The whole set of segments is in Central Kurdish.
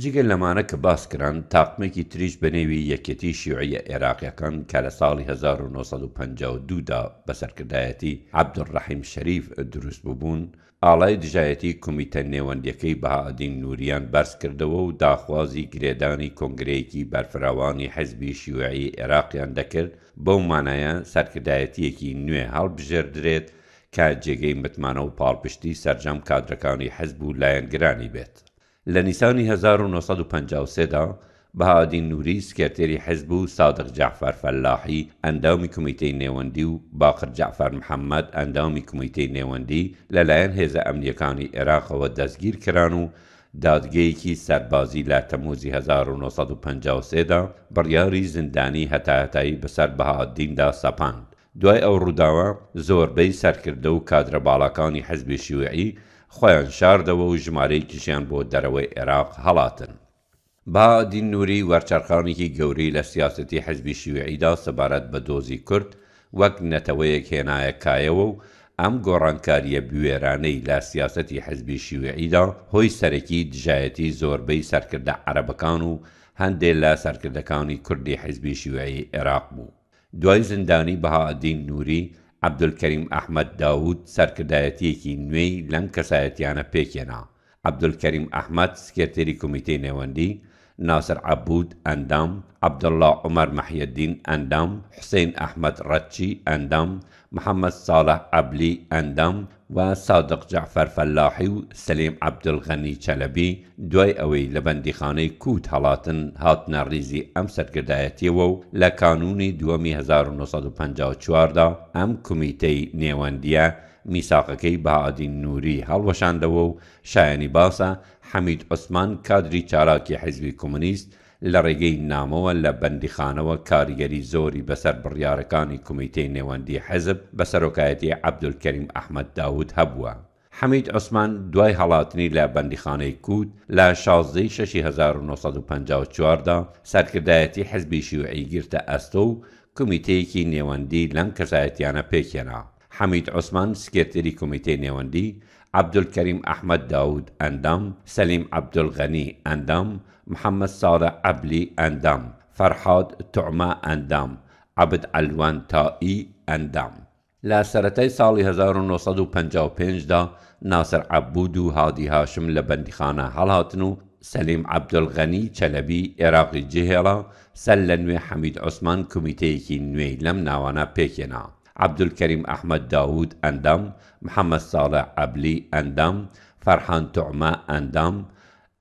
جگە لەمانە کە باسکران تاقمێکی تریش بەنێوی یەکەتی شیوعە عێراقیەکان کە لە ساڵی 1952دا بەسەرکردایەتی عبدڕەحیم شەریف دروست بووبوون، ئاڵای دژایەتی کمیتە نێوەندەکەی بەهادین نوریان بەرز کردەوە و داخوازی گرێدانی کۆنگرەیەکی بەرفراوانی حەزبی شیوعی عێراقیان دەکرد بەو مانایە سەرکردایەتیەکی نوێ هەڵبژێردرێت کە جێگەی متمانە و پاڵپشتی سەررجەم کادرەکانی حەزب و لایەنگرانی بێت. لە نیسانی 1950دا بەهادین نووری سکرتێری حزب و سادق جعفەر فەلاحی ئەندامی کمیتەی نێوەندی و باقر جعفەر محەممەد ئەندامی کمیتەی نێوەندی لەلایەن هێزە ئەمنیەکانی عێراقەوە دەستگیر کران و دادگەیەکی سەربازی لە تەموزی 1953دا بڕیاری زیندانی هەتاهتایی بەسەر بەهادیندا سەپاند. دوای ئەو ڕووداوە زۆربەی سەرکردە و کادرە باڵەکانی حزبی شیوعی خۆیان شاردەوە و ژمارەیەکیشیان بۆ دەرەوەی عێراق هەڵاتن. با دین نووری وەرچرخانێکی گەوری لە سیاستی حەزبی شیوعیدا سەبارەت بە دۆزی کورد وەک نەتەوەیەک هێنایەکایەوە و ئەم گۆڕانکاریە بوێرانەی لە سیاستی حەزبی شیوعیدا هۆی سەرەکی دژایەتی زۆربەی سەرکردە عەرەبەکان و هەندێک لە سەرکردەکانی کوردی حەزبی شیوعی عێراق بوو. دوای زندانی بەهادین نووری عەبدولکەریم ئەحمد داود کی نوی لەم کەسایەتیانە پیکینا. عبدالکریم احمد سکرتری کمیتەی نواندی، ناصر عبود أندام عبد الله عمر محي الدين أندام حسين أحمد رتشي أندام محمد صالح أبلي أندام و سادق جعفەر فەلاحی و سلیم عبدلغەنی چەلەبی دوای ئەوەی لە بەندیخانەی کووت هەڵاتن هاتنە ریزی ئەم سەرکردایەتیەوە و لە کانونی دووەمی 1954دا ئەم کومیتەی نێوەندیە میساقەکەی بەعادی نووری هەڵوەشاندەوە و شایانی باسە حەمید عوسمان کادری چاراکی حیزبی کومونیست لە ڕێگەی نامەوە لە بەندیخانەوە کاریگەری زۆری بەسەر بڕیارەکانی کمیتەی نێوەندی حەزب بە سەرۆکایەتی عەبدولکەریم ئەحمەد داود هەبووە. حەمید ئۆسمان دوای هەڵاتنی لە بەندیخانەی کووت لە 16 1954دا سەرکردایەتی حزبی شیوعی گرتە ئەستۆ و کمیتەیەکی نێوەندی لەنگ کەسایەتیانە پێکێنا. حەمید عوسمان سکێتری کمیتەی نێوەندی عبد الكريم أحمد داود أندم سليم عبد الغني أندم محمد صالح ابلي أندم فرحاد تعمة أندم عبد الوان تائي أندم لە سەتای ساڵی 1955 دا ناصر عبود و هادی هاشم لە بەندیخانە هەڵهاتن و سەلیم عبدولغەنی چەلەبی عێراقی جهێڵە سەل لە نوێ حەمید عوسمان کمیتەیەکی نوێی لەم عبد الكريم أحمد داوود أندم محمد صالح أبلي أندم فرحان تعمى أندم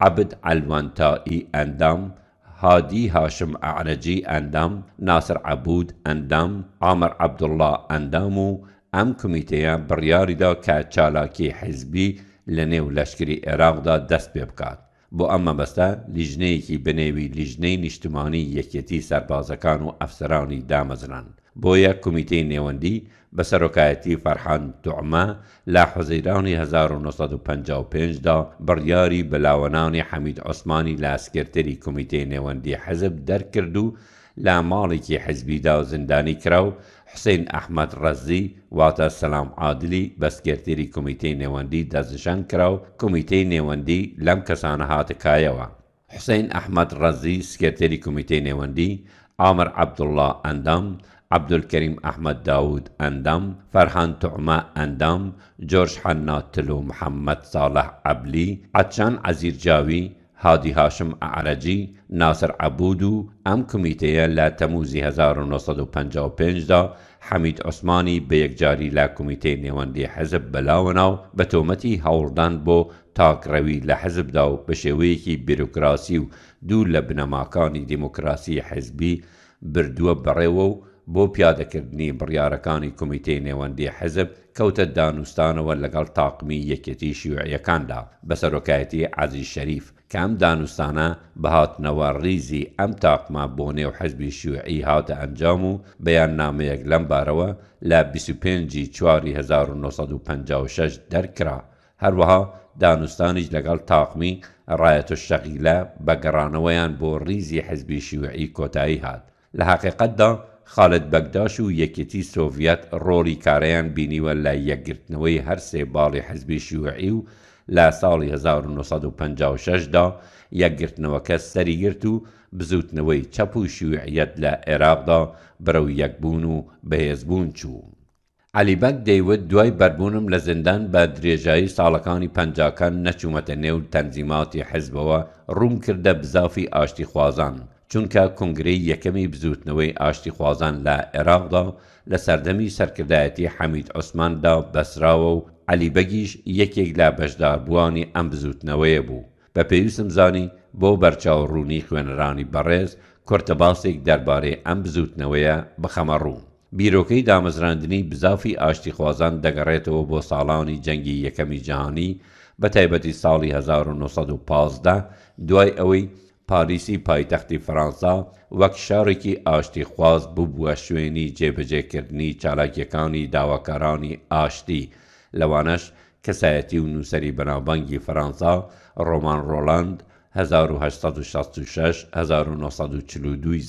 عبد الونتائي أندم هادي هاشم أعرجي أندم ناصر عبود أندم عامر عبد الله أندمو أم کمیتەیە بڕیاریدا کە چالاکی حیزبی لە نێو لەشکری عێراقدا دەست پێ بکات بۆ ئەم مەبەستە لیژنەیەکی بنێوی لیژنەی نیشتمانی یەکەتی و ئەفسرانی دامەزران بۆ یەک کمیتەی نێوەندی بە سەرۆکایەتی فەرحان توعمە لا حەزەیرانی 1955 دا بڕیاری بەلاوەناوی حەمید عوسمانی لاسکرتری کمیتەی نێوەندی حەزب دەرکرد و لا ماڵێکی حزبیدا و زندانی کرا و حسین ئەحمد ڕەزی واتە سەسلام عادلی بەسکرتری کمیتەی نێوەندی دەزشان کرا و کمیتەی نێوەندی لەم کەسانە هاتکایەوە. حسین ئەحمد ڕەزی سکرتری کمیتەی نێوەندی ئامر عەبدوڵله ئەندام عبدولکەریم ئەحمەد داود ئەندام فەرهان توعمە ئەندام جۆرج حەناتلو محەممەد ساڵح ئەبلی عچان عەزیرجاوی هادی هاشم عرەجی ناسر عبود و ئەم کمیتەیە لە تەموزی 1955 دا حەمید عوسمانی بە یەکجاری لە کمیتەی نێوەندی حەزب بەلاوەناو بە تۆمەتی هاوڵدان بۆ تاکڕەوی لە حەزبدا و بە شێوەیەکی بیرروکراسی و دوور لە بنەماکانی دیموکراسی حزبی بردووە بڕێوە و بۆ پیادەکردنی بڕیارەکانی کمیتەی نێوەندی حەزب کەوتە دانوستانەوە لەگەڵ تاقمی یەکێتی شیوعیەکاندا بە سەرۆکایەتی عزی شەریف کام دانوستانە بەهاتنەوە ریزی ئەم تاقما بۆ نێو حەزبی شیوعی هاتە ئەنجام و بەیان نامەیەک لەم بارەوە لە 25 چواری 1956 دەرکرا هەروەها دانوستانیش لەگەڵ تاقمی ڕایەت و شەقیلە بە گەڕانەوەیان بۆ ریزی حزبی شیوعی کۆتایی هات لە حقیقتدا خالت بەگداش و یەکێتی سۆڤەت ڕۆلی کارەیان بینیوە لای یەکگرتنەوەی هەرسێ باڵی حزبی شیوعی و لە ساڵی 1956دا یەکگرتنەوەکە سەریگرت و بزوتنەوەی چەپ و شیوعەت لە عێراقدا برەو یەکبوون و بەهێزبوون چوو. علیبەک دەیوت دوای بەربوونم لە زیندان بە درێژایی ساڵەکانی پەنجکان نەچوومەتە نێو تەنزیماتی حزبەوە ڕوون کردە بزافی ئاشتی خوازان. چونکە کنگرەی یەکەمی بزوتنەوەی ئاشتی خوازان لە عێراقدا لە سەردەمی سەرکردایەتی حەمید عوسماندا بەسراوە و علیبەگیش یەکێک لە بەشداربووانی ئەم بزوتنەوەیە بوو بە پێویستم زانی بۆ بەرچاو ڕوونی خوێنەرانی بەڕێز کورتە باسێک دەربارەی ئەم بزوتنەوەیە بخەمە ڕوون. بیرۆکەی دامەزراندنی بزافی ئاشتی خوازان دەگەڕێتەوە بۆ ساڵانی جەنگی یەکەمی جیهانی بە تایبەتی ساڵی 1950 دوای ئەوەی پاریسی پایتەختی فەرەنسا وەک شارێکی ئاشتی خواز ببووە شوێنی جێبەجێکردنی چالاکیەکانی داواکارانی ئاشتی لەوانەش کەسایەتی و نووسری بەناوبانگی فەرەنسا ڕۆمان ڕۆلاند 1966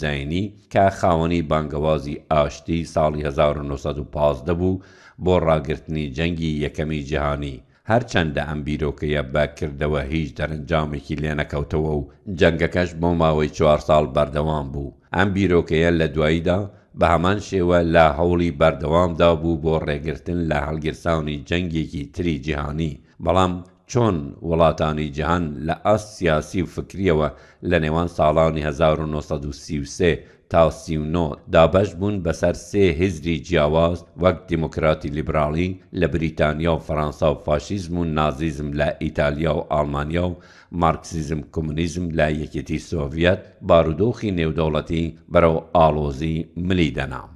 زینی کە خاوەنی بانگەوازی ئاشتی ساڵی 1950 بوو بۆ ڕاگررتنی جەنگی یەکەمی جیهانی هەرچەندە ئەم بیرۆکەیە بەکردەوە هیچ دەرنجامێکی لێنەکەوتەوە و جەنگەکەش بۆ ماوەی چوار ساڵ بەردەوام بوو ئەم بیرۆکەیە لە دواییدا بە هەمان شێوە لە هەوڵی بەردەوامدا بوو بۆ ڕێگرتن لە هەلگرساونی جەنگێکی تری جیهانی بەڵام چۆن وڵاتانی جیهان لە ئەس سیاسی و فکریەوە لە نێوان ساڵانی 1933 تا سیونۆ دابەش بوون بەسەر سێ هزری جیاواز وەک دیموکراتی لیبرالی لە بریتانیا و فەرەنسا و فاشیزم و نازیزم لە ئیتالیا و ئالمانیا و مارکسیزم کۆمونیزم لە یەکێتی سۆڤەت بارودۆخی نێودەوڵەتی بەرەو ئالۆزی ملی دەنام.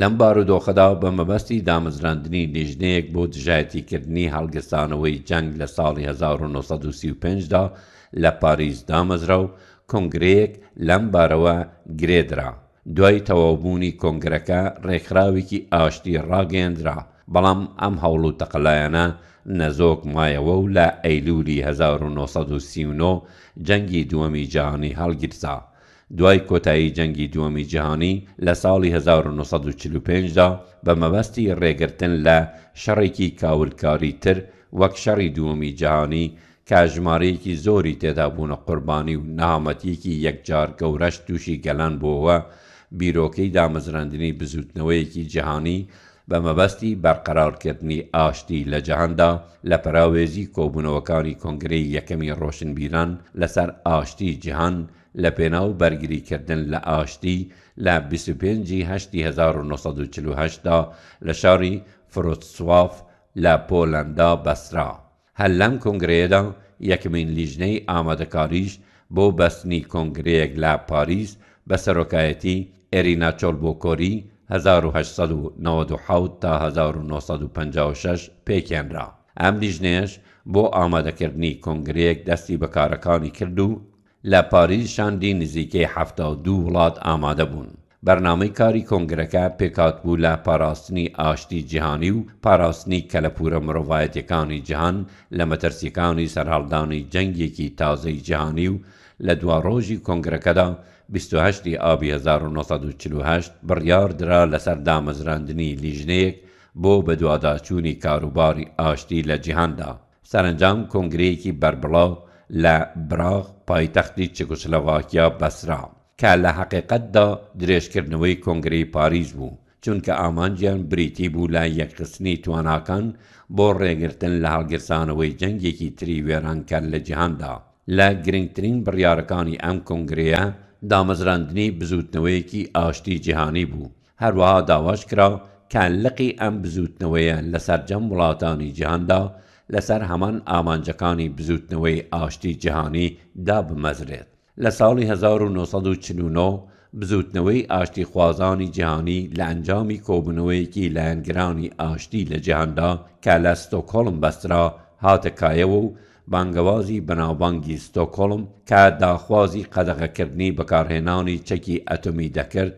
لەم بارودۆخەدا بە مەبەستی دامزراندنی نیژنەیەک بۆ دژایەتیکردنی هەڵگەستانەوەی جەنگ لە ساڵی 1935دا لە پاریز دامەزرا و کۆنگرەیەک لەم بارەوە گرێدرا. دوای تەواوبوونی کۆنگرەکە ڕێکخراوێکی ئاشتی ڕاگەندرا، بەڵام ئەم هەوڵ و تەقلایەنە نەزۆک مایەوە و لە ئەیلولی 1939 جەنگی دووەمی جیهانی هەڵگیرسا. دوای کۆتایی جەنگی دووەمی جیهانی لە ساڵی 1945دا بە مەبەستی ڕێگرتن لە شەڕێکی کاولکاری تر وەک شەڕی دووەمی جیهانی کاژمارەیەکی زۆری تێدابوونە قوربانی و نامەتیەکی یەکجار گەورەش تووشی گەلان بووەوە بیرۆکەی دامەزراندنی بزوتنەوەیەکی جیهانی بە مەبەستی بەرقەرارکردنی ئاشتی لە جەهندا لە پراوێزی کۆبوونەوەکانی کۆنگرەی یەکەمی ڕۆشنبیران لەسەر ئاشتی جیهان لە پێناو بەرگریکردن لە ئاشتی لە 1940 1940دا لە شاری فرۆتسواف لە پۆلندا بەسرا. هەر لەم کنگرەیەدا یەکمین لیژنەی ئامادەکاریش بۆ بەستنی کنگرەیەک لە پاریس بە سەرۆکایەتی ئێرینا چۆلبۆکۆری 1970 تا 1956 پێکێنرا ئەم لیژنێش بۆ ئامادەکردنی کنگرەیەک دەستی بەکارەکانی کرد و لە پاریز شاندی نزیکەی 72 وڵات ئامادە بوون بەرنامەی کاری کۆنگرەکە پێکات بوو لە پاراستنی ئاشتی جیهانی و پاراستنی کەلەپورە مرۆڤایەتەکانی جیهان لە مەترسیەکانی سەرهاڵدانی جەنگێکی تازەی جیهانی و لە دواڕۆژی کۆنگرەکەدا 28 ئابی 1940 بڕیار درا لەسەر دامەزراندنی لیژنەیەک بۆ بە دوواداچوونی کاروباری ئاشتی لە جیهاندا سەرنجام کۆنگرەیەکی بربڵاو لە براغ پایتەختی چکوسلەواکیا بەسرام کە لە حقیقتدا درێژکردنەوەی کۆنگری پاریز بوو چونکە ئامانجیان بریتی بوو لای یەکخستنی تواناکان بۆ ڕێگرتن لە هەڵگرسانەوەی جەنگێکی تری وێرانکار لە جیهاندا لە گرنگترین بڕیارەکانی ئەم کۆنگرەیە دامەزراندنی بزوتنەوەیەکی ئاشتی جیهانی بوو هەروەها داواش کرا کە لقی ئەم بزوتنەوەیە لەسەر جەم وڵاتانی جیهاندا لەسەر هەمان ئامانجەکانی بزوتنەوەی ئاشتی جیهانی دابمەزرێت لە ساڵی 1940 بزوتنەوەی ئاشتی خوازانی جیهانی لە ئەنجامی کۆبنەوەیەکی لایەنگرانی ئاشتی لە جیهندا کە لە ستۆکۆڵم بەسترا هاتەکایەوە و بانگەوازی بەناوبانگی ستۆکۆڵم کە داخوازی قەدەغەکردنی بەکارهێنانی چەکی ئەتۆمی دەکرد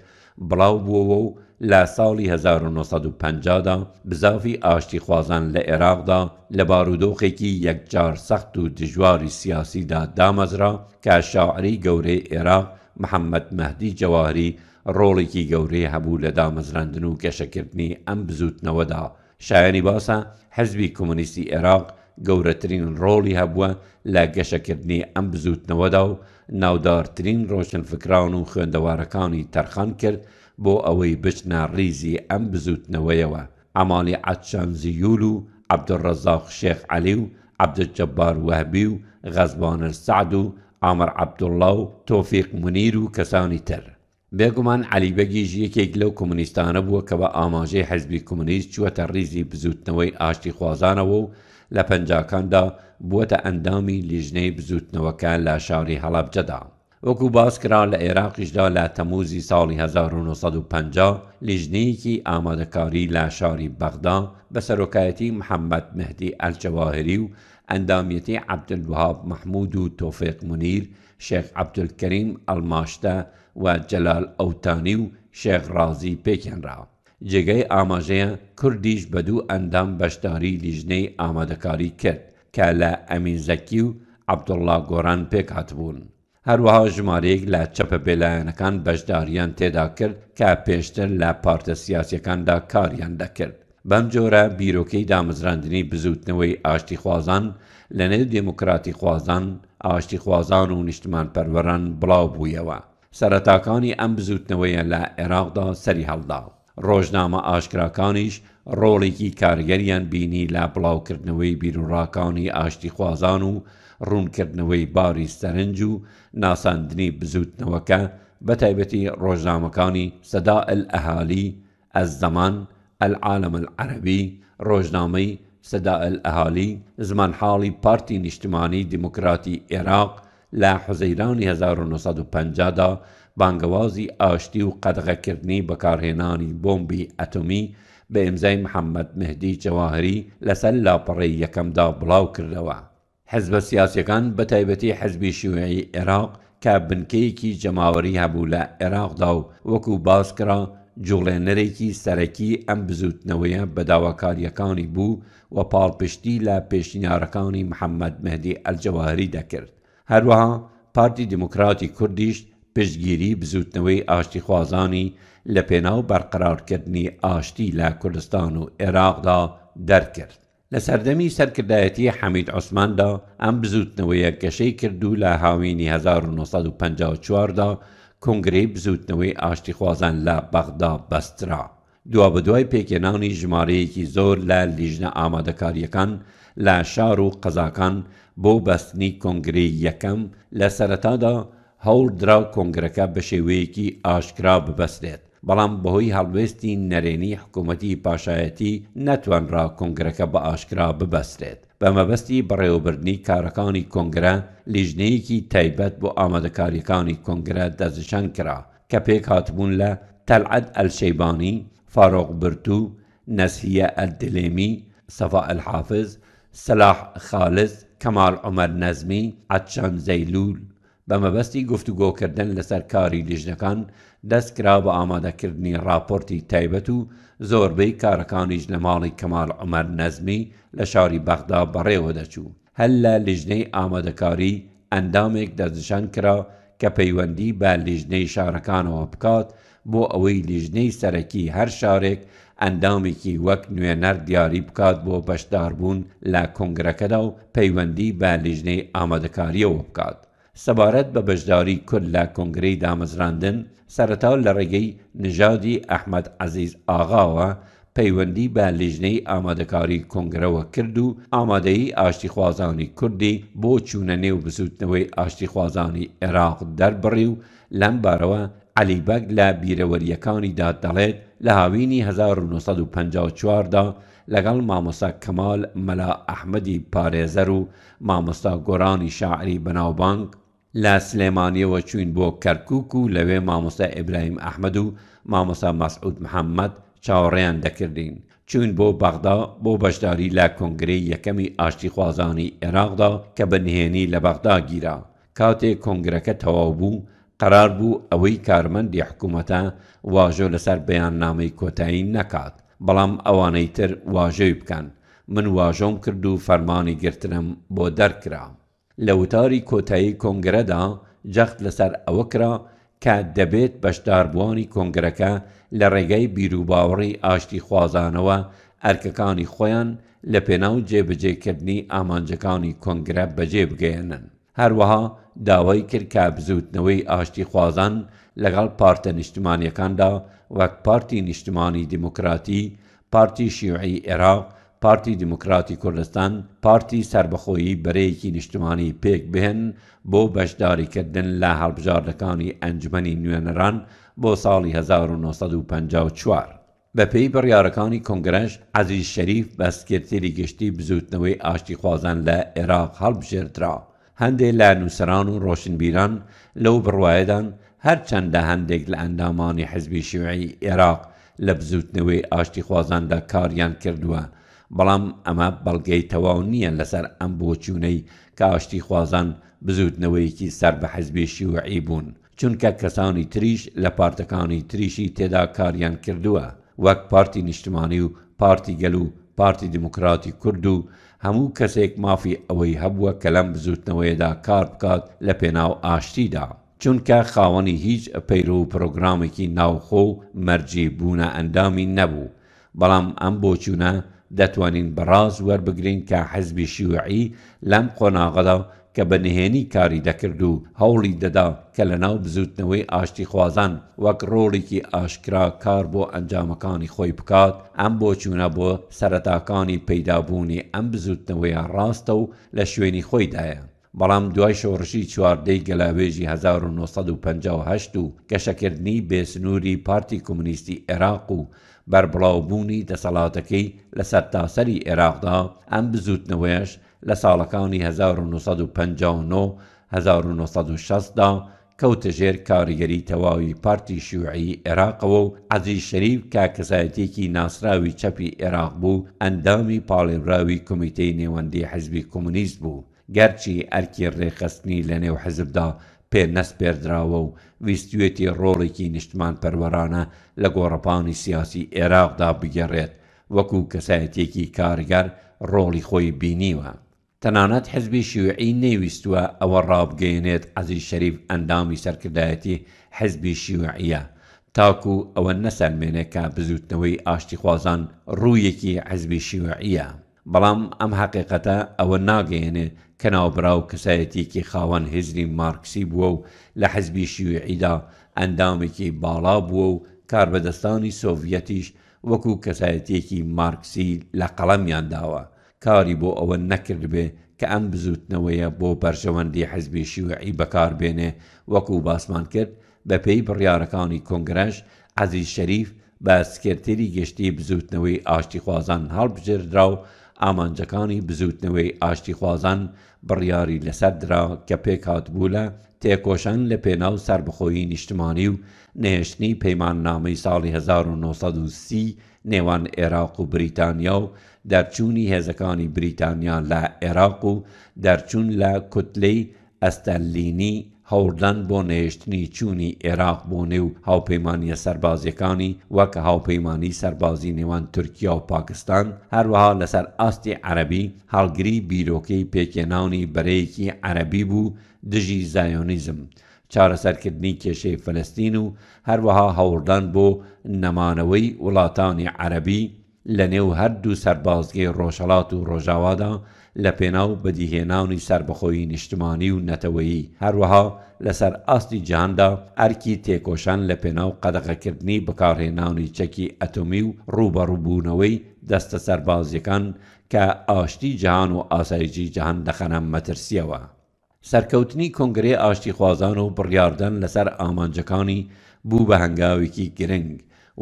بڵاو بووەوە و لە ساڵی 1950دا بزاوی ئاشتی خوازان لە عێراقدا لە بارودۆخێکی یەکجار سەخت و دژواری سیاسیدا دامەزرا کە شاعری گەورەی عێراق محەممەد مەهدی جەواری ڕۆڵێکی گەورەی هەبوو لە دامەزراندن و کەشەکردنی ئەم بزوتنەوەدا شایانی باسە حەزبی کۆمونیستی عێراق گەورەترین ڕۆڵی هەبووە لە گەشەکردنی ئەم بزوتنەوەدا و ناودارترین ڕۆشنفکران و خوێندەوارەکانی تەرخان کرد بۆ ئەوەی بچنە ڕیزی ئەم بزوتنەوەیەوە ئەمالی عەتشانزیول و عبدڕەزاق شێخ عەلی و عبدجەبار وەهبی و غەزبانر سعد و ئامر عەبدوڵڵا و تۆفیق منیر و کەسانی تر بێگومان علیبەگیش یەکێک لەو کۆمونیستانە بووە کە بە ئاماژەی حەزبی کۆمونیست چوەتە ڕیزی بزوتنەوەی ئاشتی خوازانەوە و لە پەنجاکاندا بووەتە ئەندامی لیژنەی بزوتنەوەکە لە شاری هەڵابجەدا وەکو باسکرا لە عێراقیشدا لە تەموزی ساڵی 1950 لیژنەیەکی ئامادەکاری لە شاری بەغدا بە سەرۆکایەتی محەممەد مهدی ئەلجەواهری و ئەندامیەتی عبدلوهاب مححمود و تۆفێق منیر شێخ عبدولکەریم ئەلماشتە و جەلال ئەوتانی و شێخ رازی پێکێنراوە. جێگەی ئاماژەیە کوردیش بە دوو ئەندام بەشداری لیژنەی ئامادەکاری کرد کە لە ئەمینزەکی و عبدوڵا گۆران پێک هاتبوون. هەروەها ژمارەیەک لە چەپە بێلایەنەکان بەشداریان تێدا کرد کە پێشتر لە پارتە سیاسەکاندا کاریان دەکرد. بەم جۆرە بیرۆکەی دامەزراندنی بزوتنەوەی ئاشتی خوازان لە نێو دموکراتی خوازان ئاشتی خوازان و نیشتمان پەروەران بڵاو بوویەوە. سەرەتاکانی ئەم بزوتنەوەیە لە عێراقدا سەری هەڵدا. ڕۆژنامە ئاشکراکانیش ڕۆڵێکی کارگەریان بینی لە بڵاوکردنەوەی بیرونڕاکانی ئاشتی خوازان و ڕوونکردنەوەی باری سەرنج و ناساندنی بزوتنەوەکە بە تایبەتی ڕۆژنامەکانی سەدا ئەل ئەهالی ئەس زەمان ئەلعاالم العەربی ڕۆژنامەی سەدا ئەل ئەهالی زمانحاڵی پارتی نیشتمانی دیموکراتی عێراق لە حوزەیرانی 1950 دا بانگەوازی ئاشتی و قەدغەکردنی بەکارهێنانی بۆمبی ئەتۆمی بە ئێمزای محەممەد مهدی جەواهری لەسەر لاپەڕێ یەکەمدا بڵاو کردەوە. حەزبە سیاسەکان بە تایبەتی حەزبی شوێی عێراق کە بنکەیەکی جەماوەری هەبوو لە عێراقدا و وەکو باسکرا جوڵێنەرێکی سەرەکی ئەم بزوتنەوەیە بەداواکاریەکانی بوو و پاڵپشتی لە پێشنیارەکانی محەممەد مهدی ئەلجەواری دەکرد هەروەها پارتی دموکراتی کوردیشت پشتگیری بزوتنەوەی ئاشتی خوازانی لە پێناو بەرقرارکردنی ئاشتی لە کوردستان و عێراقدا دەرکرد لە سەردەمی سەرکردایەتی حەمید عوسماندا ئەم بزوتنەوەیە گەشەی کردو لە هاوینی 1954دا کنگری بزوتنەوەی ئاشتی خوازان لە بەغدا بەسترا. دوا بەدوای پێکێنانی ژمارەیەکی زۆر لە لیژنە ئامادەکاریەکان لە شار و قەزاکان بۆ بەستنی کنگری یەکەم لە سەرەتادا هەوڵ درا کۆنگرەکە بە شێوەیەکی ئاشکرا ببەستێت. بەڵام بەهۆی هەڵوێستی نەرێنی حکوومەتی پاشایەتی نەتوانرا کنگرەکە بە ئاشکرا ببەسترێت بە مەبەستی بەڕێوەبردنی کارەکانی کۆنگرە لیژنەیەکی تایبەت بۆ ئامادەکاریەکانی کۆنگرە دەزشان کرا کە پێک هاتبوون لە تەلعەت ئەلشەیبانی فارۆق برتو نەسیە ئەلدلێمی سەفا ئەلحافز سەلاح خالز کەمال عمەر نەزمی عەتشان زەیلول بە مەبەستی گفتوگۆکردن لەسەر کاری لیژنەکان دەستکرا بە ئامادەکردنی راپۆرتی تایبەت و زۆربەی کارەکانیش لە ماڵی کەمال ئەمەر نەزمی لە شاری بەغدا بەڕێوە دەچوو هەل لە لیژنەی ئامادەکاری ئەندامێک دەزشان کرا کە پەیوەندی بە لیژنەی شارەکانەوە بکات بۆ ئەوەی لیژنەی سەرەکی هەر شارێک ئەندامێکی وەک نوێنەر دیاری بکات بۆ بەشداربوون لە کنگرەکەدا و پەیوەندی بە لیژنەی ئامادەکاریەوە بکات. سەبارەت بە بەشداری کورد لە کۆنگرەی دامەزراندن سەرەتاو لە ڕێگەی نژادی ئەحمد عزیز ئاغاوە پەیوەندی بە لیژنەی ئامادەکاری کۆنگرەوە کرد و ئامادەی ئاشتیخوازانی کوردی بۆ چوونە نێو بزوتنەوەی ئاشتیخوازانی عێراق دەربڕی و لەم بارەوە علیبەگ لە بیرەوەریەکانیدا دەڵێت لە هاوینی 1954دا لەگەڵ مامۆسا کەمال مەلا ئەحمەدی پارێزەر و مامۆستا گۆرانی شاعری بەناوبانگ لە سلێمانیەوە چوین بۆ کەرکک و لەوێ مامۆسا ئیبراهیم ئەحمد و مامۆسا مەسعود محەممەد چاوەڕێیان دەکردین چوین بۆ بەغدا بۆ بەشداری لە کۆنگری یەکەمی ئاشتی خوازانی عێراقدا کە بەنهێنی لە بەغدا گیرا کاتێک کۆنگرەکە تەواو بوو قرار بوو ئەوەی کارمەندی حکوومەتە واژۆ لەسەر بەیان نامەی کۆتایی نەکات بەڵام ئەوانەی تر واژۆی بکەن من واژۆم کرد و فەرمانی گرتنم بۆ دەرکرام لە وتاری کۆتایی کۆنگرەدا جەخت لەسەر ئەوەکرا کە دەبێت بەشداربووانی کۆنگرەکە لە ڕێگەی بیرروباوەڕی ئاشتی خوازانەوە ئەرکەکانی خۆیان لە پێناو جێبجێکردنی ئامانجەکانی کۆنگرە بەجێ بگەێنن. هەروەها داوای کرد کە بزوتنەوەی ئاشتی خوازان لەگەڵ پارتە نیشتمانیەکاندا وەک پارتی نیشتمانی دیموکراتی، پارتی شیوعی عێراق پارتی دیموکراتی کوردستان پارتی سربەخۆیی بەرەیەکی نیشتمانی پێک بهێن بۆ بەشداریکردن لە هەڵبژاردەکانی ئەنجمەی نوێنەران بۆ ساڵی 1954. بە پێی بڕیارەکانی کۆنگرەش عزیز شەریف بە سکرتێری گشتی بزوتنەوەی ئاشتی خوازان لە عێراق هەڵبژێردرا. هەندێک لە نووسران و ڕۆشنبیران لەو بڕواایەدان هەرچەندە هەندێک لە ئەندامانی حزبی شوعی عێراق لە بزوتنەوەی ئاشتی خوازاندا کاریان کردووە. بەڵام ئەمە بەڵگەی تەواو نییە لەسەر ئەم بۆچوونەی کاشتی خوازان بزودنەوەیەکی سەر بە حەزبێشی و عیبوون چونکە کەسانی تریش لە پارتەکانی تریشی تێدا کاریان کردووە وەک پارتی نیشتمانی و پارتی گەل و پارتی دموکراتی کورد و هەموو کەسێک مافی ئەوەی هەبووە کە لەم بزودنەوەیدا کار بکات لە پێناو ئاشتیدا چونکە خاوەنی هیچ پەیرۆ و پرۆگرامێکی ناوخۆ و مەرجی بوونە ئەندامی نەبوو بەڵام ئەم بۆچوونە دەتوانین بەڕاز وەربگرین کە حەزبی شیوعی لەم قۆناغەدا کە بە نهێنی کاری دەکرد و هەوڵی دەدا کە لەناو بزوتنەوەی ئاشتی خوازان وەک ڕۆڵێکی ئاشکرا کار بۆ ئەنجامەکانی خۆی بکات ئەم بۆ چوونە بۆ سەرەتاکانی پەیدابوونی ئەم بزوتنەوەیان ڕاستە و لە شوێنی خۆیدایە. بەڵام دوای شۆڕشی چواردەی گەلاوێژی 1950 و کەشەکردنی بێسنووری پارتی کۆمونیستی عێراق و بەربڵاوبوونی دەسەڵاتەکەی لەسەر تاسەری عێراقدا ئەم بزوتنەوەیش لە ساڵەکانی 1960دا کەوتە ژێر کاریگەری تەواوی پارتی شوعی عێراقەوە و عزی شەریف کاکەسایەتێکی ناسراوی چەپی عێراق بوو ئەندامی پاڵێبراوی کمیتەی نێوەندی حزبی کۆمونیست بوو گەرچی ئەرکی ڕێخستنی لە نێو حزبدا پێ نەسپێردراوە و ویستوێتی ڕۆڵێکی نیشتمان پەروەرانە لە گۆڕپانی سیاسی عێراقدا بگەڕێت وەکو کەسایەتێکی کارگەر ڕۆڵی خۆی بینیوە. تەنانەت حزبی شیوعی نەیویستوە ئەوە ڕابگەیەنێت عزی شەریف ئەندامی سەرکردایەتی حزبی شیوعە. تاکو ئەوە نەسەلمێنێکە بزوتنەوەی ئاشتیخوازان ڕوویەکی حزبی شیوعە. بەڵام ئەم حقیقەتە ئەوە ناگەێنێ کە ناوبراو کەسایەتیکی خاوەن هزری مارکسی بووە و لە حەزبی شیوعیدا ئەندامێکی باڵا بووە و کاربەدەستانی سۆڤەتیش وەکوو کەسایەتێکی مارکسی لە قەڵەمیان داوە کاری بۆ ئەوە نەکردبێ کە ئەم بزوتنەوەیە بۆ پەرشەوەندی حەزبی شیوعی بەکاربێنێ وەکوو باسمان کرد بە پێی بڕیارەکانی کۆنگرەش عزیز شەریف بە سکرتری گەشتی بزوتنەوەی ئاشتی خوازان هەڵبژێردرا و ئامانجەکانی بزوتنەوەی ئاشتی خوازان بڕیاری لەسەردرا کە پێکات بوو لە تێکۆشەن لە پێناو سربخۆیی نیشتمانی و نێشتنی پەیمان نامەی ساڵی 1930 نێوان عێراق و بریتانیا و دەرچوونی هێزەکانی بریتانیا لە عێراق و دەرچوون لە کوتلەی ئەستەلینی هەوڵدان بۆ نێشتنی چوونی عێراق بۆ نێو هاوپەیمانیە سەربازیەکانی وەکە هاوپەیمانی سەربازی نێوان تورکیا و پاکستان هەروەها لەسەر ئاستی عەربی هەڵگری بیرۆکەی پێکێناونی بەرەیەکی عەربی بوو دژی زایۆنیزم. چارەسەرکردنی کێشەی فلستین و هەروەها هەوڵدان بۆ نەمانەوەی وڵاتانی عەربی لە نێو هەردوو سەربازگەی ڕۆژەڵات و ڕۆژاوادا لە پێناو بەدیهێناونی سربەخۆی نیشتمانی و نەتەوەیی هەروەها لەسەر ئاستی جیهاندا ئەرکی تێکۆشان لە پێناو قەدەغەکردنی بەکارهێناونی چەکی ئەتۆمی و ڕووبەڕووبوونەوەی دەستە سەربازیەکان کە ئاشتی جیهان و ئاسایجی جیهان دەخەنە مەترسیەوە. سەرکەوتنی کۆنگرێ ئاشتی خوازان و بڕاردن لەسەر ئامانجەکانی بوو بە هەنگاوێکی گرنگ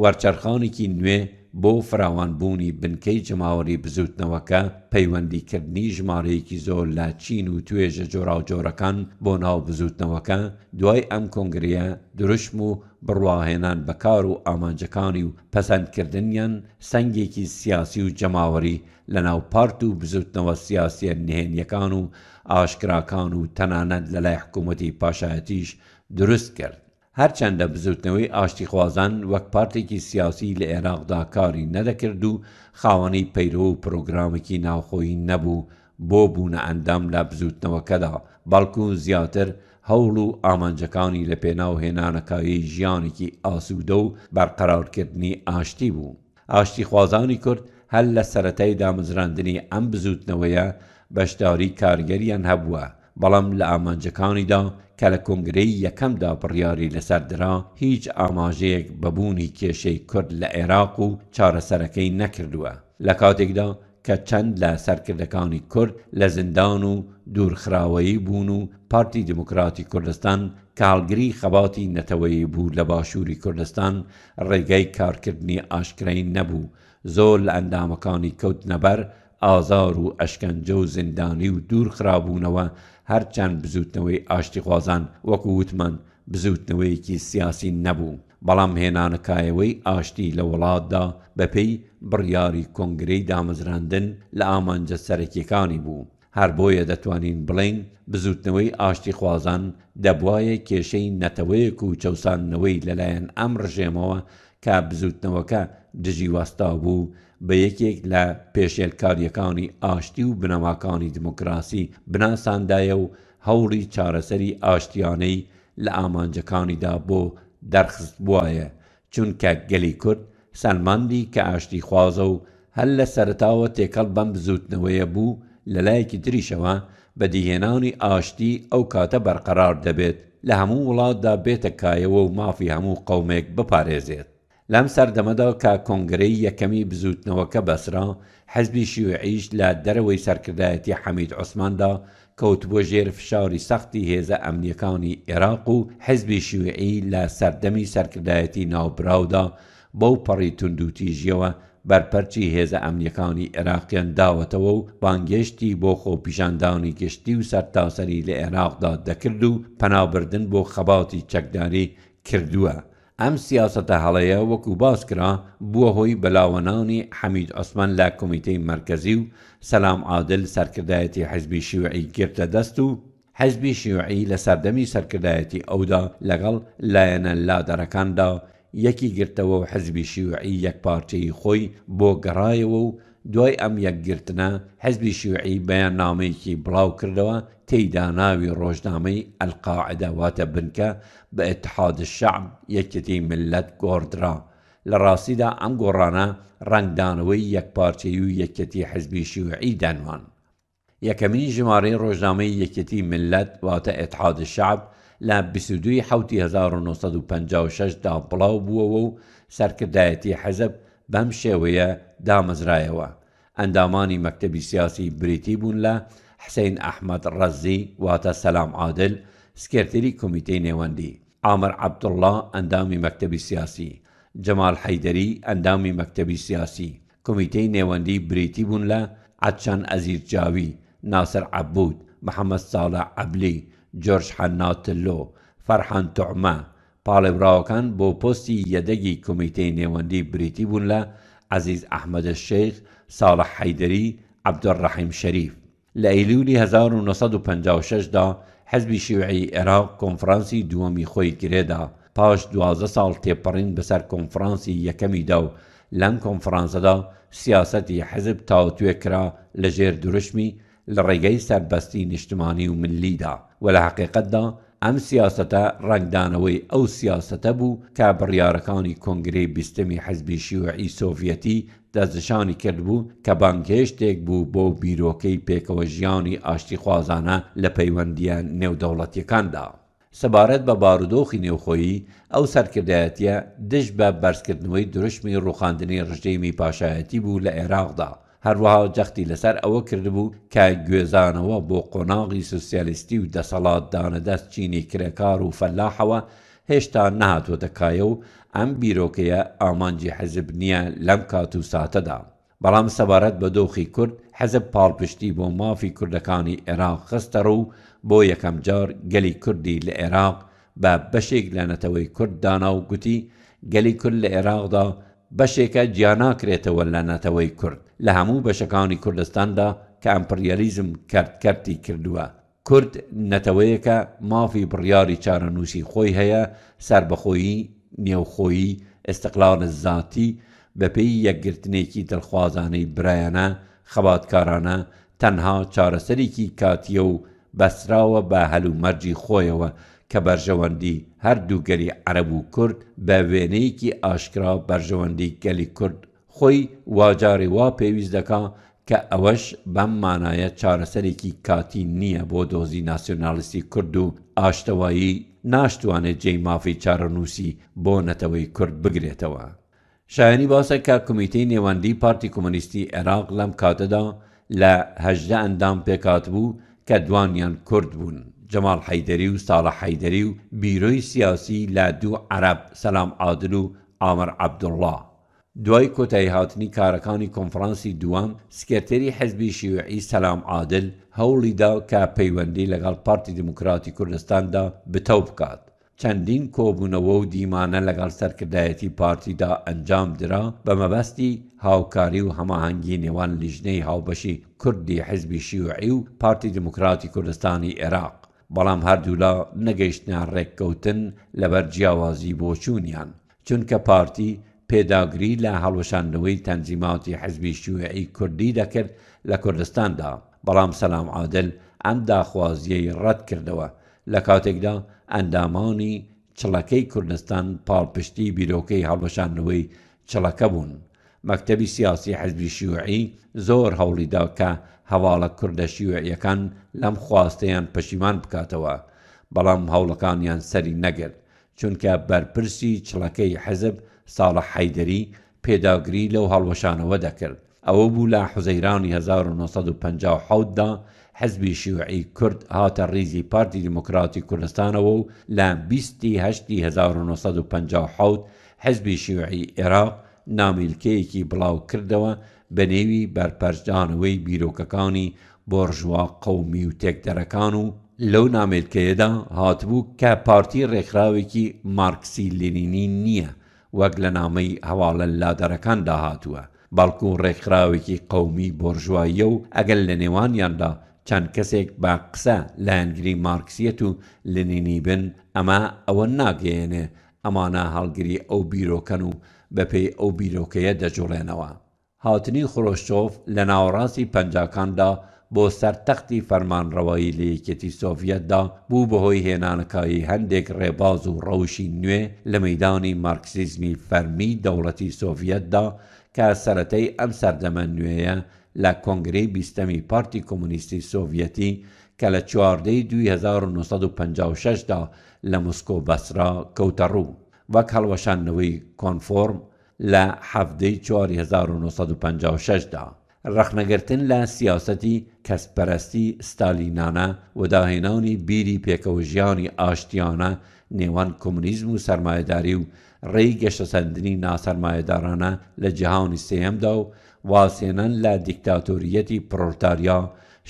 وەرچەرخانێکی نوێ بۆ فراوانبوونی بنکەی جماوەری بزوتنەوەکە پەیوەندیکردنی ژمارەیەکی زۆر لە چین و توێژە جۆراو جۆرەکان بۆ ناو بزوتنەوەکە دوای ئەم کۆنگریە دروشم و بڕواهێنان بەکار و ئامانجەکانی و پەسەندکردنیان سنگێکی سیاسی و جەماوەری لە ناو پارت و بزوتنەوە سیاسیە نهێنیەکان و ئاشکراکان و تەنانەت لەلای حکوومەتی پاشایەتیش دروست کرد. هەرچەندە بزوتنەوەی ئاشتی خوازان وەک پارتێکی سیاسی لە عێراقدا کاری نەدەکرد و خاوەنی پەیرۆ و پرۆگرامێکی ناوخۆی نەبوو بۆ بوونە ئەندام لە بزوتنەوەکەدا بەڵکو زیاتر هەوڵ و ئامانجەکانی لە پێناو هێنانەکایی ژیانێکی ئاسوودە و بەرقەراورکردنی ئاشتی بوو. ئاشتی خوازانی کورد هەل لە سەتای دامزراندنی ئەم بزوتنەوەیە بەشداری کارگەریان هەبووە. بەڵام لە ئامانجەکانیدا کە لە کۆنگرەی یەکەمدا بڕیاری لەسەردرا هیچ ئاماژەیەک بەبوونی کێشەی کورد لە عێراق و چارەسەرەکەی نەکردووە لە کاتێکدا کە چەند لە سەرکردەکانی کورد لە زیندان و دوورخراوەیی بوون و پارتی دموکراتی کوردستان کاڵگری خەباتی نەتەوەی بوو لە باشووری کوردستان ڕێگەی کارکردنی ئاشکرین نەبوو زۆر لە ئەندامەکانی کەوت نەبەر ئازار و ئەشکەنجە و زیندانی و دوورخراببوونەوە هەرچەند بزوتنەوەی ئاشتیخوازان وەکو وتمان بزوتنەوەیەکی سیاسی نەبوو بەڵام هێنانەکایەوەی ئاشتی لە وڵاتدا بەپێی بڕیاری کۆنگرەی دامەزراندن لە ئامانجە سەرەکیەکانی بوو هەر بۆیە دەتوانین بڵین بزوتنەوەی ئاشتی خوازان دەبواە کێشەی نەتەوەیەک و چەساننەوەی لەلایەن ئەم ڕژێمەوە کە بزوتنەوەکە دژی وەستا بوو بە یەکێک لە پێشێلکاریەکانی ئاشتی و بنەماکانی دموکراسی بناساندایە و هەوڵی چارەسەری ئاشتیانەی لە ئامانجەکانیدا بۆ دەرخست بواە چونکە گەلی کورد سەلماندی کە ئاشتی خوازە و هەل لە سەرتاوە تێکەڵ بەم بزوتنەوەیە بوو لە لایەکی تریشەوە بەدیهێنانی ئاشتی ئەو کاتە بەرقەرار دەبێت لە هەموو وڵاتدا بێتە کایەوە و مافی هەموو قومێک بپارێزێت. لەم سەردەمەدا کا کۆنگرەی یەکەمی بزوتنەوەکە بەسرا حەزبی شیوعیش لە دەرەوەی سەرکردایەتی حەمید عوسماندا کەوت بۆ ژێر فشاری سەختی هێزە ئەمنیەکانی عێراق و حەزبی شیوعی لە سەردەمی سەرکردایەتی ناوبراودا بەو پەڕی تونندوتیژیەوە بەرپەرچی هێزە ئەمنیەکانی عێراقیان داوەتەوە و بانگشتی بۆ خۆپیشاندانی گشتی و سەرتاسەری لە عێراقدا دەکرد و پەنابردن بۆ خەباتی چەکداری کردووە. ئەم سیاسەتە هەڵەیە وەکو باسکرا بووە هۆی بەلاوەناونی حەمید ئۆسمان لا کۆمیتەی مرکزی و سەسلام عادل سەرکردایەتی حزبی شیوعی گرتە دەست و حزبی شیوعی لە سەردەمی سەرکردایەتی ئەودا لەگەڵ لایەنە لادەرەکاندا یەکی گرتەوە و حزبی شیوعی یەکپارتەی خۆی بۆ گەڕایەوە و دوای ئەم یەکگرتنە حەزبی شوعی بەیان نامەیەکی بڵاو کردەوە تێیدا ناوی ڕۆژنامەی ئەلقاعدەواتە بنکە بە ئتحاد شەعب یەکەتی ملەت گۆردرا. لە ڕاستیدا ئەم گۆڕانە ڕنگدانەوەی یەکپارچەی و یەکەتی حەزبی شوعی دەنوان. یەکەمین ژمارەی ڕۆژنامەی یەکەتی ملەت واتە ئتحاد شعب لە 22 1956دا بڵاو بووەوە و سەرکردایەتی حەزب بەم شێوەیە دامەزرایەوە ئەندامانی مەکتتەبی سیاسی بریتی بوون لە حسین ئەحمد ڕەزی واتە سەسلام عادل سکرتری کمیتەی نێوەندی ئامر عبدله ئەندامی مەکتتەبی سیاسی جەمال حەیدەری ئەندامی مەکتتەبی سیاسی کمیتەی نێوەندی بریتی بوون لە عچەند ئەزیر جاوی ناسر عبود محەممەد ساڵە عبلی جۆرج حەناتللۆ فەرحان توعمە Palib Rakan بۆ پۆستی یەدەگی کمیتەی نێوەندی بریتی بوون لە عزیز ئەحمەدە شێخ ساڵە حەیدەری عبدڕەحیم شەریف لە ئەیلولی 1956 دا حەزبی شیوعی عێراق کۆنفرانسی دووەمی خۆی گرێدا پاش 12 ساڵ تێپەڕین بەسەر کۆنفرانسی یەکەمیدا و لەم کۆنفرانسەدا سیاسەتی حەزب تاوتوێکرا لەژێر دروشمی لە ڕێگەی سەربەستی نیشتمانی و ملیدا و لە حقیقتدا ئەم سیاستە ڕنگدانەوەی ئەو سیاستە بوو تا بڕیارەکانی کۆنگرەی بیستمی حەزبی شیوعی سۆڤەتی دەزشانی کردبوو کە بانگهێشتێک بوو بۆ بیرۆکەی پێکەوە ژیانی ئاشتی خوازانە لە پەیوەندیان نێودەوڵەتیەکاندا. سەبارەت بە بارودۆخی نێوخۆیی ئەو سەرکردایەتە دش بە بەرزکردنەوەی درشمی ڕوخاندنی ڕژەیمی پاشایەتی بوو لە عێراقدا هەروەها جەختی لەسەر ئەوە کردبوو کە گوێزانەوە بۆ قۆناغی سوسیالیستی و دەسەڵات دانەدەست چینی کرێکار و فەلاحەوە هێشتا نهاتۆتەکایە و ئەم بیرۆکەیە ئامانجی حەزب نییە لەم کات و ساتەدا. بەڵام سەبارەت بە دۆخی کورد حەزب پاڵپشتی بۆ مافی کوردەکانی عێراق خستەڕە و بۆ یەکەم جار گەلی کوردی لە عێراق بە بەشێک لە نەتەوەی کورددانا و گوتی گەلی کورد لە عێراقدا بەشێکە جیاناکرێتەوە لە نەتەوەی کورد. لە هەموو بەشەکانی کوردستاندا کە ئەمپریالیزم کردکردی کردووە کورد نەتەوەیەکە مافی بڕیاری چارەنووسی خۆی هەیە سربەخۆیی نێوخۆیی ئستقلال زاتی بە پێی یەکگرتنێکی دڵخوازانەی برایەنە خەباتکارانە تەنها چارەسەرێکی کاتیە و بەسراوە بە هەلومەرجی خۆیەوە کە بەرژەوەندی هەردووگەری عەرب و کورد بە وێنەیەکی ئاشکرا بەرژەوەندی گەلی کورد خۆی واجارێ وا پێویست دەکا کە ئەوەش بەم مانایە چارەسەرێکی کاتی نییە بۆ دۆزی ناسیۆنالیستی کورد و ئاشتەوایی ناشتوانێت جێی مافی چارەنووسی بۆ نەتەوەی کورد بگرێتەوە. شایانی باسە کە کمیتەی نێوەندی پارتی کۆمونیستی عێراق لەم کاتەدا لە هەژدە ئەندام پێکات بوو کە دوانیان کورد بوون. جەمال حەیدەری و ساڵە حەیدەری و بیرۆی سیاسی لە دوو عەرب سەسلام عادل و ئامر عەبدوڵله. دوای کۆتایی هاتنی کارەکانی کۆنفرانسی دووەم سکرتێری حەزبی شیوعی سەسلام عادل هەوڵیدا کە پەیوەندی لەگەڵ پارتی دموکراتی کوردستاندا بتەو بکات. چەندین کۆبوونەوە و دیمانە لەگەڵ سەرکردایەتی پارتیدا ئەنجام درا بە مەبەستی هاوکاری و هەماهەنگی نێوان لیژنەی هاوبەشی کوردی حزبی شیوعی و پارتی دموکراتی کوردستانی عێراق بەڵام هەردوولا نەگەیشتیان ڕێککەوتن لەبەر جیاوازی بۆچوونیان چونکە پارتی پێداگری لە هەڵوەشاندنەوەی تەنجیماتی حزبی شوعی کوردی دەکرد لە کوردستاندا بەڵام سەسلام عادل ئەم داخوازیەی ڕەت کردەوە لە کاتێکدا ئەندامانی چڵەکەی کوردستان پاڵپشتی بیرۆکەی هەڵوەشاندنەوەی چڵەکە بوون مەکتتەبی سیاسی حزبی شیوعی زۆر هەوڵیدا کە هەواڵە کوردە شیوعیەکان لەم خواستەیان پەشیمان بکاتەوە بەڵام هەوڵەکانیان سەری نەگرت چونکە بەرپرسی چڵەکەی حەزب ساڵە حەیدەری پێداگری لەو هەڵوەشانەوە دەکرد ئەوە بوو لە حوزەیرانی 1950دا حزبی شیوعی کورد هاتە ریزی پارتی دموکراتی کوردستانەوە و لە 1950 حزبی شیوعی عێراق نامیلکەیەکی بڵاو کردەوە بە نێوی بەرپەرجانەوەی بیرۆکەکانی بۆڕژوا قەومی و تێکدەرەکان و لەو نامێلکەیەدا هاتبوو کە پارتی ڕێکخراوێکی مارکسی لێنینی نییە وەک لە نامەی هەواڵە لادەرەکان داهاتووە بەڵکو و ڕێکخراوێکی قومی بۆرژواییە و ئەگەر لە نێوانیاندا چەند کەسێک با قسە لایەنگری مارکسیەت و لنینی بن ئەمە ئەوە ناگەێنێ ئەمانە هەڵگری ئەو بیرۆکەن و بەپێی ئەو بیرۆکەیە دەجوڵێنەوە. هاتنی خۆشتۆف لە ناوەڕاستی پەنجکاندا بۆ سەرتەختی فەرمانڕەوەی لە یەکێتی سۆڤەتدا بوو بەهۆی هێنانەکایی هەندێک ڕێباز و ڕەوشی نوێ لە مەدانی مارکسیزمی فەرمی دەوڵەتی سۆڤەتدا کە سەتەی ئەم سەردەمە نوێیە لە کۆنگری بیستەمی پارتی کۆمونیستی سۆڤەتی کە لە چواردەی 1956دا لە مسکۆ بەسرا کەوتەڕوو وەک هەڵوەشانەوەی کۆنفۆرم لە هەفتەی 1956دا. ڕەخنەگرتن لە سیاسەتی کەسپەرستی ستالینانە وداهێنانی بیری پێکەوە ژیانی ئاشتیانە نێوان کۆمونیزم و سەرمایهداری و ڕێی گەشتەسەندنی ناسەرمایهدارانە لە جیهانی سێمدا و واسێنەن لە دیکتاتۆریەتی پرۆلتاریا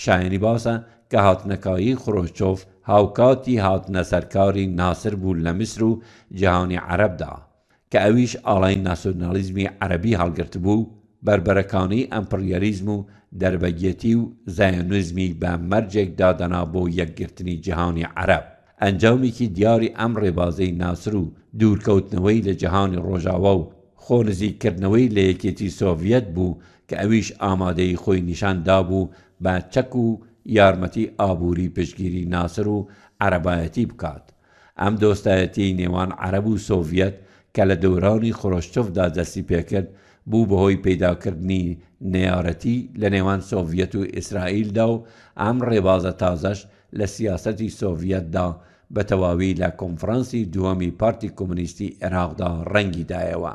شایانی باسە کە هاتنەکایی خرۆچۆف هاوکاتی هاتنە سەرکاری ناسر بوو لە میسر و جیهانی عەرەبدا کە ئەویش ئاڵای ناسۆنالیزمی عەربی هەڵگرت بوو بربەرەکانی ئەمپریەریزم و دەربەگێتی و زایەنوزمی بە مەرجێک دادەنا بۆ یەکگرتنی جیهانی عەرب ئەنجامێکی دیاری ئەم ڕێبازەی ناسر و دوورکەوتنەوەی لە جیهانی ڕۆژاوا و خۆنزیکردنەوەی لە یەکێتی سۆڤەت بوو کە ئەویش ئامادەی خۆی نیشاندا بوو بە چەک و یارمەتی ئابووری پشگیری ناسر و عەرەبایەتی بکات ئەم دۆستایەتی نێوان عەرەب و سۆڤەت کە لە دەورانی خۆشتۆفدا دەستی پێکرد بوو بەهۆی پیداکردنی نەیارەتی لە نێوان سۆڤەت و ئیسرائیلدا و ئەم ڕێبازە تازەش لە سیاسەتی سۆڤەتدا بە تەواوی لە کۆنفرانسی دووەمی پارتی کۆمونیستی عێراقدا ڕەنگیدایەوە.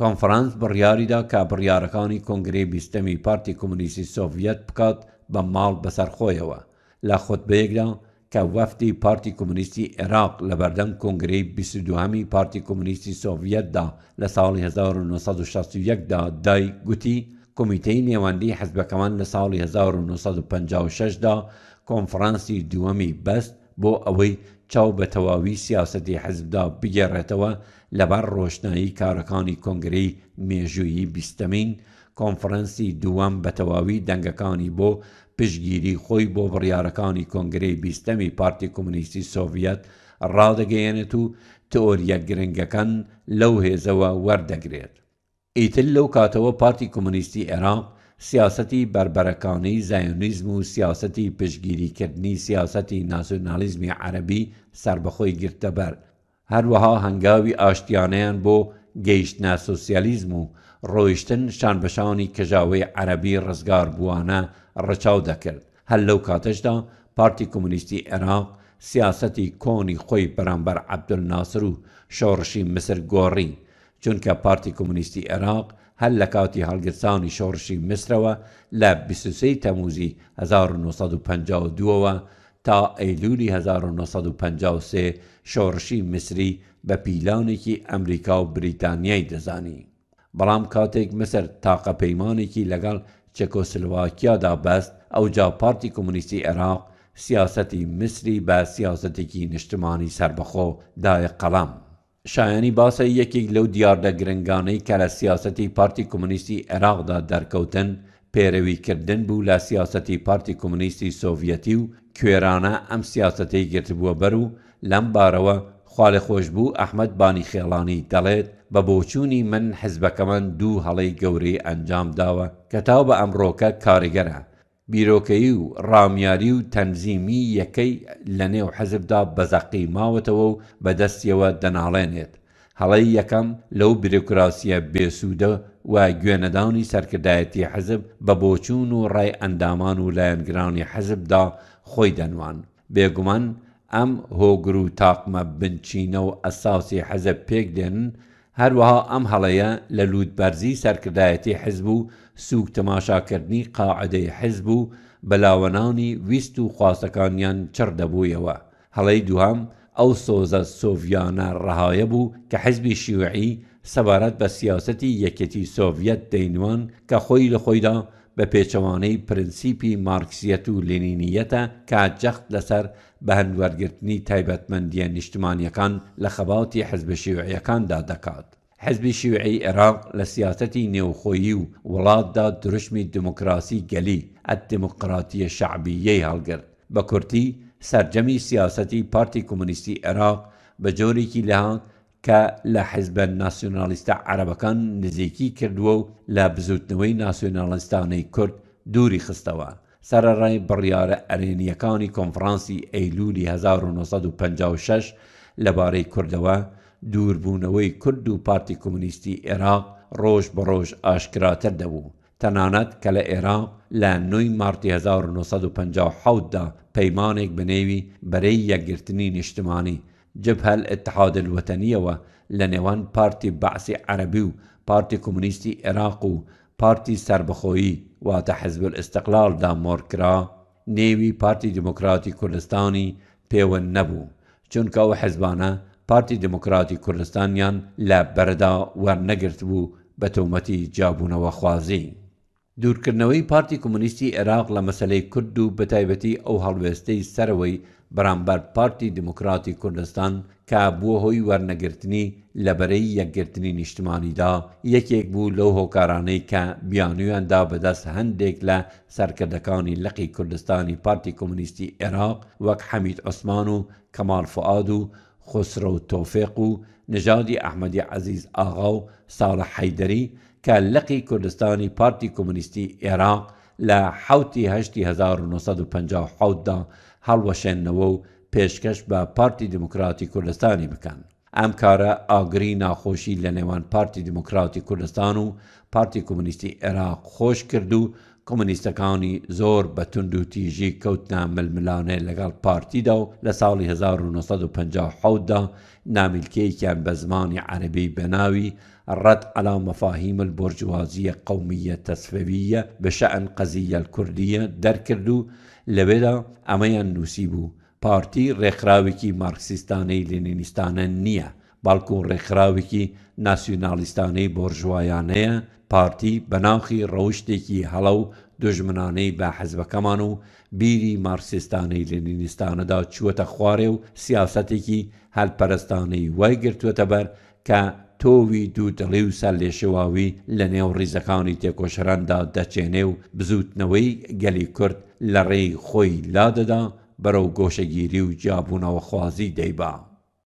کۆنفرانس بڕیاریدا کا بڕیارەکانی کۆنگری بیستەمی پارتی کۆمونیستی سۆڤەت بکات بە ماڵ بەسەرخۆیەوە لە خۆتبەیەکدا کە وەفتی پارتی کۆمونیستی عێراق لە بەردەم کۆنگرەی 22هامی پارتی کۆمونیستی سۆڤەتدا لە ساڵی 1961دا دای گوتی کمیتەی نێوەندی حزبەکەمان لە ساڵی 1956دا کۆنفرانسی دووەمی بەست بۆ ئەوەی چاو بە تەواوی سیاستی حزبدا بگەڕێتەوە لەبەر ڕۆشنایی کارەکانی کۆنگری مێژویی بیستەمین کۆنفرەنسی دووەم بە تەواوی دەنگەکانی بۆ پشگیری خۆی بۆ بڕیارەکانی کۆنگرەی بیستەمی پارتی کۆمونیستی سۆڤەت ڕادەگەیەنێت و تۆریە گرنگەکان لەو هێزەوە وەردەگرێت. ئیتل لەو کاتەوە پارتی کۆمونیستی عێراق سیاستی بربەرەکانی زایۆنیزم و سیاستی پشگیریکردنی سیاستی ناسۆنالیزمی عەربی سربەخۆی گرتەبەر، هەروەها هەنگاوی ئاشتیانیان بۆ گەیشتنا سوسیالیزم و ڕۆیشتن شان بەشانی کەژاوەی عەربی ڕزگار بووانە ڕەچاو دەکرد هەر لەو کاتەشدا پارتی کۆمونیستی عێراق سیاسەتی کۆنی خۆی بەرامبەر عبدل ناسر و شۆڕشی مسر گۆڕی چونکە پارتی کۆمونیستی عێراق هەر لە کاتی هەڵگرسانی شۆڕشی مسرەوە لە 23 تەموزی 1952ەوە تا ئەیلولی 1953 شۆڕشی مسری بە پیلانێکی ئەمریکا و بریتانیای دەزانی. بەڵام کاتێک مەسەر تاقە پەیمانێکی لەگەڵ چەکۆسلواکیادا بەست ئەو جا پارتی کۆمونیستی عێراق سیاسەتی مسری بە سیاسەتێکی نیشتمانی سربەخۆ دایە قەڵام. شایانی باسە یەکێک لەو دیاردە گرنگانەی کە لە سیاسەتی پارتی کۆمونیستی عێراقدا دەرکەوتن پێرەویکردن بوو لە سیاسەتی پارتی کۆمونیستی سۆڤەتی و کوێرانە ئەم سیاسەتەی گرتبووە بەر و لەم بارەوە خوالێ خۆش بوو ئەحمد بانی خێڵانی دەڵێت بە بۆچوونی من حزبەکەمان دوو هەڵەی گەورەی ئەنجام داوە کە تاو بە ئەمڕۆکە کارگەرە بیرۆکەی و ڕامیاری و تەنزیمی یەکەی لە نێو حەزبدا بەزەقی ماوەتەوە و بەدەستیەوە دەناڵێنێت هەڵەی یەکەم لەو بیرۆکراسیە بێسوودە و گوێنەدانی سەرکردایەتی حەزب بە بۆچوون و ڕای ئەندامان و لایەنگرانی حەزبدا خۆی دەنوان بێگومان ئەم هۆگر و تاقمە بنچینە و ئەساسی حەزە پێک دێنن هەروەها ئەم هەڵەیە لە لوودبەرزی سەرکردایەتی حزب و سوک تەماشاکردنی قاعدەی حزب و بەلاوەنانی ویست و خواستەکانیان چڕ دەبوویەوە هەڵەی دوهام ئەو سۆزە سۆڤیانە ڕەهایە بوو کە حزبی شیوعی سەبارەت بە سیاسەتی یەکەتی سۆڤەت دەینوان کە خۆی لە خۆیدا بە پێچەوانەی پرینسیپی مارکسیەت و لێنینیەتە کە جەخت لەسەر بە هەندوەرگرتنی تایبەتمەندیە نیشتمانیەکان لە خەباوتی حزب شێوعیەکاندا دەکات. حزبی شیوعی عێراق لە سیاسەتی نێوخۆیی و وڵاتدا درشمی دموکراسی گەلی ئەت دموکراتیە شعبیەی هەڵگرت بە کورتی سرجەمی سیاسەتی پارتی کۆمونیستی عێراق بە جۆرێکی لەهاند کە لە حیزبە ناسیۆنالیستە عربەکان نزیکی کردووە و لە بزوتنەوەی ناسیۆنالیستانەی کورد دووری خستەوە. سەرڕای بڕیارە ئەرێنیەکانی کۆنفرانسی ئەیلولی 1956 لەبارەی کوردەوە دووربوونەوەی کورد و پارتی کۆمونیستی عێراق ڕۆژ بە ڕۆژ ئاشکراتر دەبوو. تەنانەت کە لە عێراق لە 9 مارتی 1950دا پەیمانێک بنێوی بەرەی یەکگرتنی نیشتمانی جبهە ئتحاد الوەتەنیەوە لە نێوان پارتی بەعسی عەربی و پارتی کۆمونیستی عێراق و پارتی سربەخۆیی واتە حزب ئستقلالدا مۆرکرا نێوی پارتی دموکراتی کوردستانی پێوە نەبوو چونکە ئەو حزبانە پارتی دموکراتی کوردستانیان لە بەردا وەرنەگرت بوو بە تۆمەتی جابوونەوە خوازی. دوورکردنەوەی پارتی کۆمونیستی عێراق لە مەسلەی کورد و بەتایبەتی ئەو هەڵوێستەی سەرەوەی بەرامبەر پارتی دموکراتی کوردستان کە بووە هۆی وەرنەگرتنی لەبەرەی یەکگرتنی نیشتمانیدا یەکێک بوو لەو هۆکارانەی کە بیانویاندا بەدەست هەندێک لە سەرکردەکانی لەقی کوردستانی پارتی کۆمونیستی عێراق وەک حەمید عوسمان و کەمالفعاد و خسرە و تۆفێق و نژادی ئەحمەدی عزیز ئاغا و ساڵە حەیدەری کە لەقی کوردستانی پارتی کۆمونیستی عێراق لە حوتی هشتی 1950دا هەڵوەشێنەوە و پێشکەش بە پارتی دموکراتی کوردستانی بکەن. ئەم کارە ئاگری ناخۆشی لە نێوان پارتی دموکراتی کوردستان و پارتی کمونیستی عێراق خۆش کرد و کۆمونیستەکانی زۆر بە تونند و تیژی کەوتنا ململانێ لەگەڵ پارتیدا و لە ساڵی 1950دا نامیلکەیەکیان بە زمانی عەربی بەناوی ڕەت ئەلا مەفاهیم البرجوازیە قومیە تەسفەویە بە شەعن قەزیە کوردیە دەرکرد و لەوێدا ئەمەیان نووسی بوو پارتی ڕێکخراوێکی مارکسیستانەی لێنینستانە نییە باڵکو و ڕێکخراوێکی ناسیۆنالیستانەی بۆرژوایانەیە پارتی بەناوخی ڕەوشتێکی هەڵە و دژمنانەی بە حەزبەکەمان و بیری مارسستانەی لێنینستانەدا چوەتە خوارێ و سیاستێکی هەلپەرستانەی وای گرتووەتە بەر کە تۆوی دوو دڵی و سەر لێشێواوی لە نێو ڕیزەکانی تێکۆشەراندا دەچێنێ و بزوتنەوەی گەلی کورد لە ڕێی خۆی لادەدا بەرەو گۆشەگیری و جابوونەوە خوازی دەیبا.